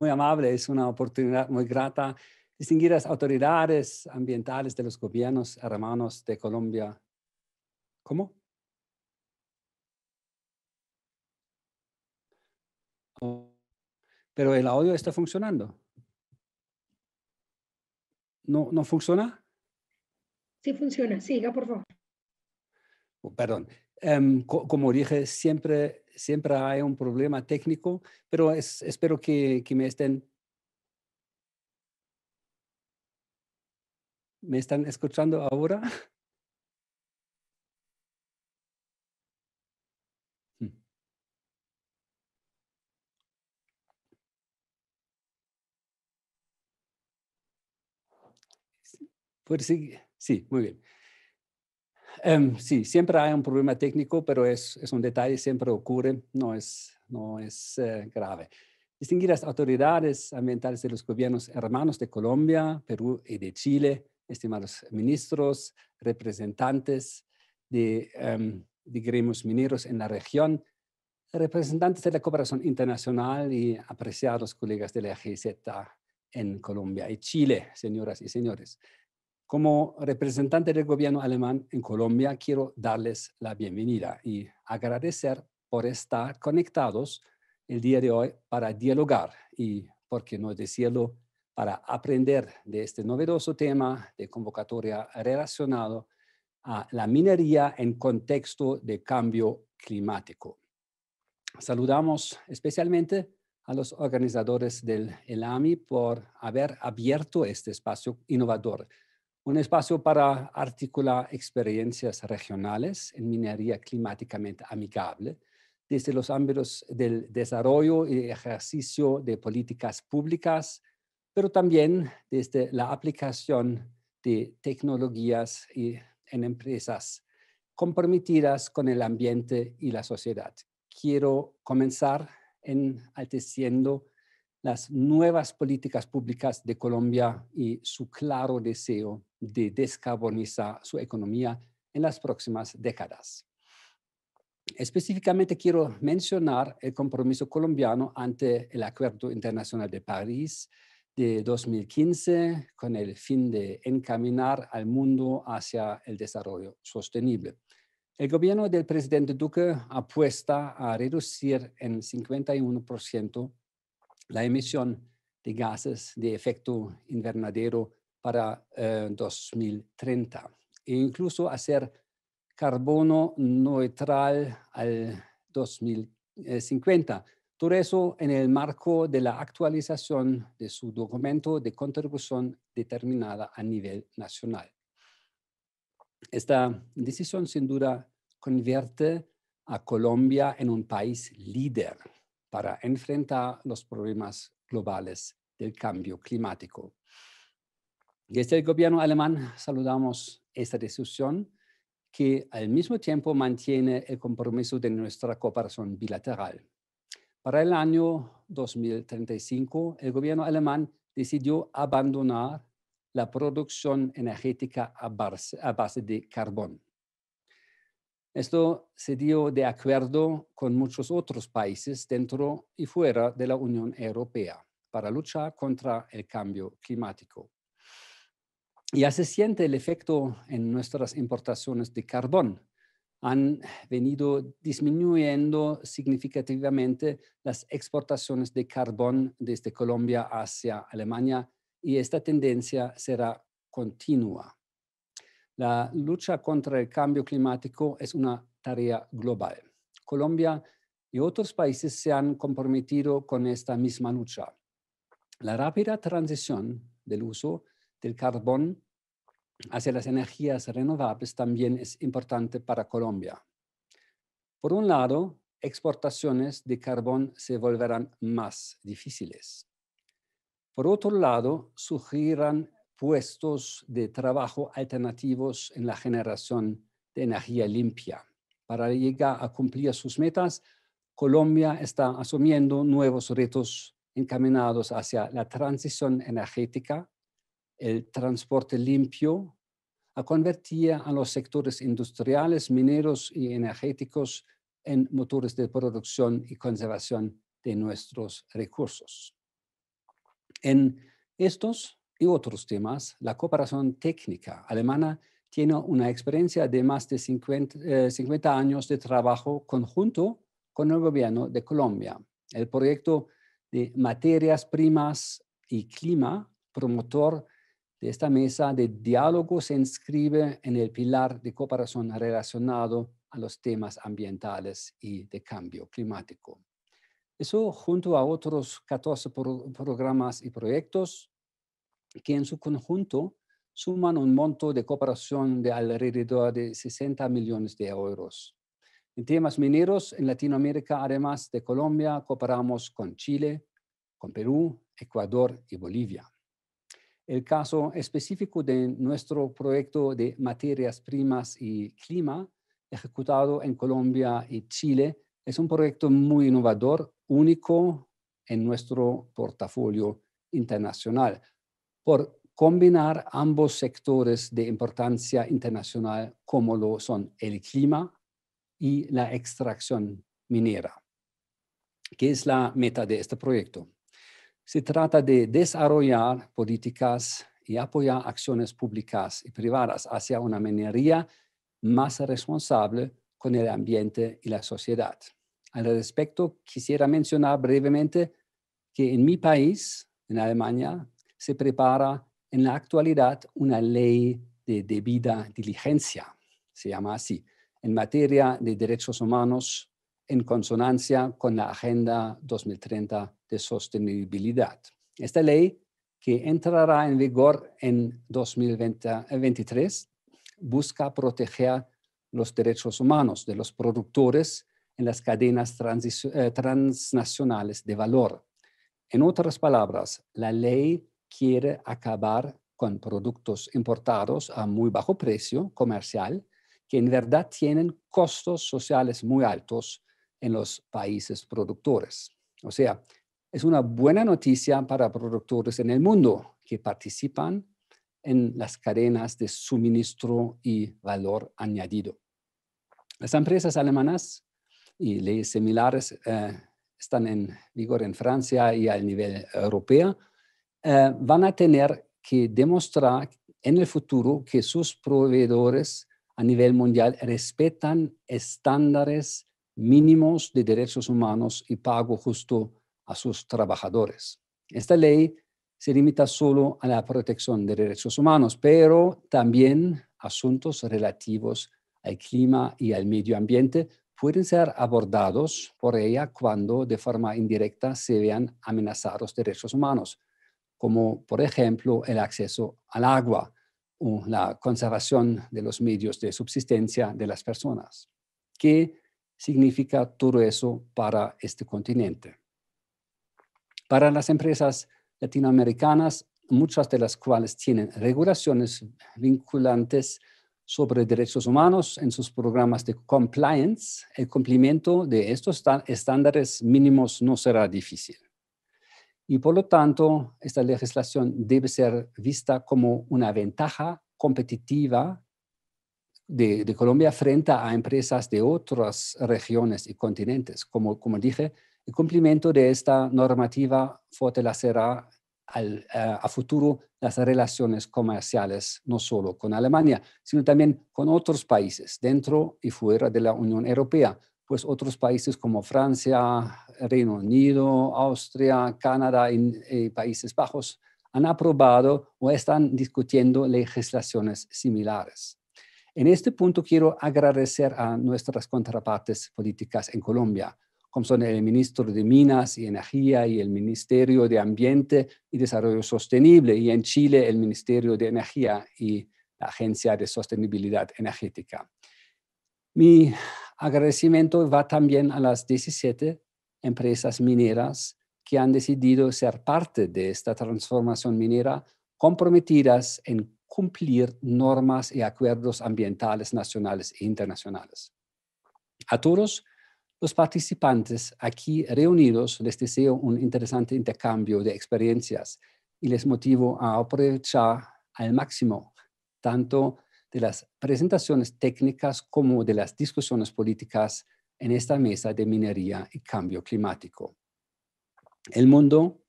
muy amable, es una oportunidad muy grata distinguir las autoridades ambientales de los gobiernos hermanos de Colombia. ¿Cómo? Pero el audio está funcionando. ¿No, no funciona? Sí funciona, siga por favor. Oh, perdón, Em, como dije, siempre, siempre hay un problema técnico, pero espero que, me estén... ¿Me están escuchando ahora? Mm. Sí, muy bien. Em, sí, siempre hay un problema técnico, pero es, un detalle, siempre ocurre, no es, no es eh, grave. Distinguir las autoridades ambientales de los gobiernos hermanos de Colombia, Perú y de Chile, estimados ministros, representantes de, em, de gremios mineros en la región, representantes de la cooperación internacional y apreciados colegas de la GZ en Colombia y Chile, señoras y señores. Como representante del gobierno alemán en Colombia, quiero darles la bienvenida y agradecer por estar conectados el día de hoy para dialogar y, por qué no decirlo, para aprender de este novedoso tema de convocatoria relacionado a la minería en contexto de cambio climático. Saludamos especialmente a los organizadores del ELAMI por haber abierto este espacio innovador un espacio para articular experiencias regionales en minería climáticamente amigable desde los ámbitos del desarrollo y ejercicio de políticas públicas, pero también desde la aplicación de tecnologías y en empresas comprometidas con el ambiente y la sociedad. Quiero comenzar enalteciendo las nuevas políticas públicas de Colombia y su claro deseo de descarbonizar su economía en las próximas décadas. Específicamente quiero mencionar el compromiso colombiano ante el Acuerdo Internacional de París de 2015 con el fin de encaminar al mundo hacia el desarrollo sostenible. El gobierno del presidente Duque apuesta a reducir en 51% la emisión de gases de efecto invernadero para 2030 eh, e incluso hacer carbono neutral al 2050. Todo eso en el marco de la actualización de su documento de contribución determinada a nivel nacional. Esta decisión sin duda convierte a Colombia en un país líder para enfrentar los problemas globales del cambio climático. Desde el gobierno alemán saludamos esta decisión que al mismo tiempo mantiene el compromiso de nuestra cooperación bilateral. Para el año 2035, el gobierno alemán decidió abandonar la producción energética a base, de carbón. Esto se dio de acuerdo con muchos otros países dentro y fuera de la Unión Europea para luchar contra el cambio climático. Ya se siente el efecto en nuestras importaciones de carbón. Han venido disminuyendo significativamente las exportaciones de carbón desde Colombia hacia Alemania y esta tendencia será continua. La lucha contra el cambio climático es una tarea global. Colombia y otros países se han comprometido con esta misma lucha. La rápida transición del uso del carbón hacia las energías renovables también es importante para Colombia. Por un lado, exportaciones de carbón se volverán más difíciles. Por otro lado, surgirán puestos de trabajo alternativos en la generación de energía limpia. Para llegar a cumplir sus metas, Colombia está asumiendo nuevos retos encaminados hacia la transición energética, el transporte limpio, a convertir a los sectores industriales, mineros y energéticos en motores de producción y conservación de nuestros recursos. En estos y otros temas, la cooperación técnica alemana tiene una experiencia de más de 50, 50 eh, años de trabajo conjunto con el gobierno de Colombia. El proyecto de materias primas y clima, promotor de esta mesa de diálogo, se inscribe en el pilar de cooperación relacionado a los temas ambientales y de cambio climático. Eso junto a otros 14 programas y proyectos que en su conjunto suman un monto de cooperación de alrededor de 60 millones de euros. En temas mineros, en Latinoamérica, además de Colombia, cooperamos con Chile, con Perú, Ecuador y Bolivia. El caso específico de nuestro proyecto de materias primas y clima, ejecutado en Colombia y Chile, es un proyecto muy innovador, único en nuestro portafolio internacional por combinar ambos sectores de importancia internacional como lo son el clima y la extracción minera, que es la meta de este proyecto. Se trata de desarrollar políticas y apoyar acciones públicas y privadas hacia una minería más responsable con el ambiente y la sociedad. Al respecto, quisiera mencionar brevemente que en mi país, en Alemania, se prepara en la actualidad una ley de debida diligencia, se llama así, en materia de derechos humanos en consonancia con la Agenda 2030 de Sostenibilidad. Esta ley, que entrará en vigor en 2023, busca proteger los derechos humanos de los productores en las cadenas eh, transnacionales de valor. En otras palabras, la ley quiere acabar con productos importados a muy bajo precio comercial, que en verdad tienen costos sociales muy altos en los países productores. O sea, es una buena noticia para productores en el mundo que participan en las cadenas de suministro y valor añadido. Las empresas alemanas y leyes similares eh, están en vigor en Francia y a nivel europeo eh, van a tener que demostrar en el futuro que sus proveedores a nivel mundial respetan estándares mínimos de derechos humanos y pago justo a sus trabajadores. Esta ley se limita solo a la protección de derechos humanos, pero también asuntos relativos al clima y al medio ambiente pueden ser abordados por ella cuando de forma indirecta se vean amenazados derechos humanos como por ejemplo el acceso al agua o la conservación de los medios de subsistencia de las personas. ¿Qué significa todo eso para este continente? Para las empresas latinoamericanas, muchas de las cuales tienen regulaciones vinculantes sobre derechos humanos en sus programas de compliance, el cumplimiento de estos estándares mínimos no será difícil. Y por lo tanto, esta legislación debe ser vista como una ventaja competitiva de, Colombia frente a empresas de otras regiones y continentes. Como, como dije, el cumplimiento de esta normativa fortalecerá a, a futuro las relaciones comerciales, no solo con Alemania, sino también con otros países dentro y fuera de la Unión Europea, pues otros países como Francia, Reino Unido, Austria, Canadá y, eh, Países Bajos han aprobado o están discutiendo legislaciones similares. En este punto quiero agradecer a nuestras contrapartes políticas en Colombia, como son el ministro de Minas y Energía y el Ministerio de Ambiente y Desarrollo Sostenible, y en Chile el Ministerio de Energía y la Agencia de Sostenibilidad Energética. Mi agradecimiento va también a las 17 empresas mineras que han decidido ser parte de esta transformación minera comprometidas en cumplir normas y acuerdos ambientales nacionales e internacionales. A todos los participantes aquí reunidos les deseo un interesante intercambio de experiencias y les motivo a aprovechar al máximo tanto de las presentaciones técnicas como de las discusiones políticas en esta mesa de minería y cambio climático. El mundo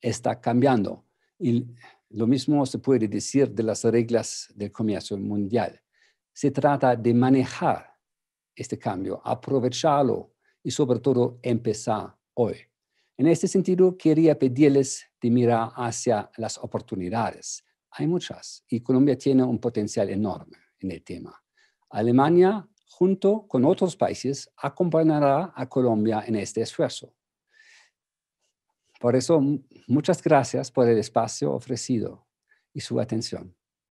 está cambiando y lo mismo se puede decir de las reglas del comercio mundial. Se trata de manejar este cambio, aprovecharlo y sobre todo empezar hoy. En este sentido, quería pedirles de mirar hacia las oportunidades. Hay muchas y Colombia tiene un potencial enorme en el tema. Alemania junto con otros países, acompañará a Colombia en este esfuerzo. Por eso, muchas gracias por el espacio ofrecido y su atención.